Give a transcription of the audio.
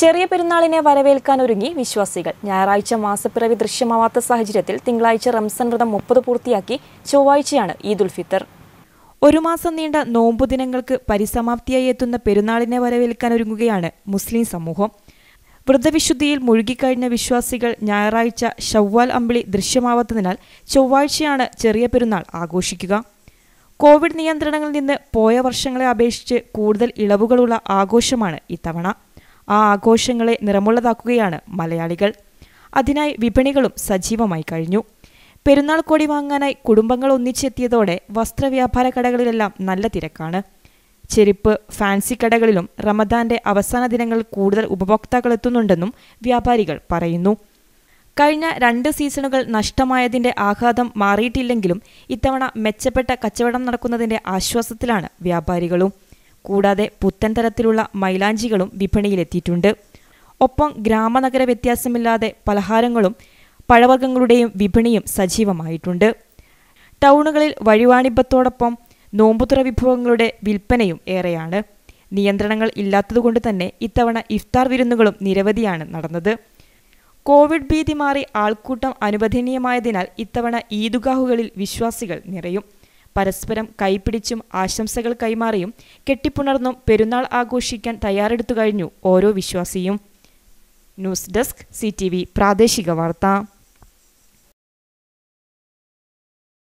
ചെറിയ പെരുന്നാളിനെ വരവേൽക്കാൻ ഒരുങ്ങി വിശ്വാസികൾ ഞായറാഴ്ച മാസപ്പിറവി ദൃശ്യമാവാത്ത സാഹചര്യത്തിൽ തിങ്കളാഴ്ച റംസൻ വ്രതം മുപ്പത് പൂർത്തിയാക്കി ചൊവ്വാഴ്ചയാണ് ഈദുൽ ഫിത്തർ ഒരു മാസം നീണ്ട നോമ്പു ദിനങ്ങൾക്ക് പരിസമാപ്തിയായി എത്തുന്ന പെരുന്നാളിനെ വരവേൽക്കാൻ ഒരുങ്ങുകയാണ് മുസ്ലിം സമൂഹം വ്രതവിശുദ്ധിയിൽ മുഴുകിക്കഴിഞ്ഞ വിശ്വാസികൾ ഞായറാഴ്ച ഷവ്വാൽ അമ്പിളി ദൃശ്യമാവാത്തതിനാൽ ചൊവ്വാഴ്ചയാണ് ചെറിയ പെരുന്നാൾ ആഘോഷിക്കുക കോവിഡ് നിയന്ത്രണങ്ങളിൽ നിന്ന് പോയ വർഷങ്ങളെ അപേക്ഷിച്ച് കൂടുതൽ ഇളവുകളുള്ള ആഘോഷമാണ് ഇത്തവണ ആ ആഘോഷങ്ങളെ നിറമുള്ളതാക്കുകയാണ് മലയാളികൾ അതിനായി വിപണികളും സജീവമായി കഴിഞ്ഞു പെരുന്നാൾ കോടി വാങ്ങാനായി കുടുംബങ്ങൾ ഒന്നിച്ചെത്തിയതോടെ വസ്ത്രവ്യാപാര കടകളിലെല്ലാം നല്ല തിരക്കാണ് ചെരുപ്പ് ഫാൻസി കടകളിലും റമദാന്റെ അവസാന ദിനങ്ങളിൽ കൂടുതൽ ഉപഭോക്താക്കൾ എത്തുന്നുണ്ടെന്നും വ്യാപാരികൾ പറയുന്നു കഴിഞ്ഞ രണ്ട് സീസണുകൾ നഷ്ടമായതിന്റെ ആഘാതം മാറിയിട്ടില്ലെങ്കിലും ഇത്തവണ മെച്ചപ്പെട്ട കച്ചവടം നടക്കുന്നതിന്റെ ആശ്വാസത്തിലാണ് വ്യാപാരികളും കൂടാതെ പുത്തൻ തരത്തിലുള്ള മൈലാഞ്ചികളും വിപണിയിലെത്തിയിട്ടുണ്ട് ഒപ്പം ഗ്രാമനഗര വ്യത്യാസമില്ലാതെ പലഹാരങ്ങളും പഴവർഗ്ഗങ്ങളുടെയും വിപണിയും സജീവമായിട്ടുണ്ട് ടൗണുകളിൽ വഴിവാണിഭത്തോടൊപ്പം നോമ്പുതുറ വിഭവങ്ങളുടെ വിൽപ്പനയും ഏറെയാണ് നിയന്ത്രണങ്ങൾ ഇല്ലാത്തതുകൊണ്ട് തന്നെ ഇത്തവണ ഇഫ്താർ വിരുന്നുകളും നിരവധിയാണ് നടന്നത് കോവിഡ് ഭീതി മാറി ആൾക്കൂട്ടം അനുവദനീയമായതിനാൽ ഇത്തവണ ഈദുഗാഹുകളിൽ വിശ്വാസികൾ നിറയും പരസ്പരം കൈപിടിച്ചും ആശംസകൾ കൈമാറിയും കെട്ടിപ്പുണർന്നും പെരുന്നാൾ ആഘോഷിക്കാൻ തയ്യാറെടുത്തു കഴിഞ്ഞു ഓരോ വിശ്വാസിയും ന്യൂസ് ഡെസ്ക് സി പ്രാദേശിക വാർത്ത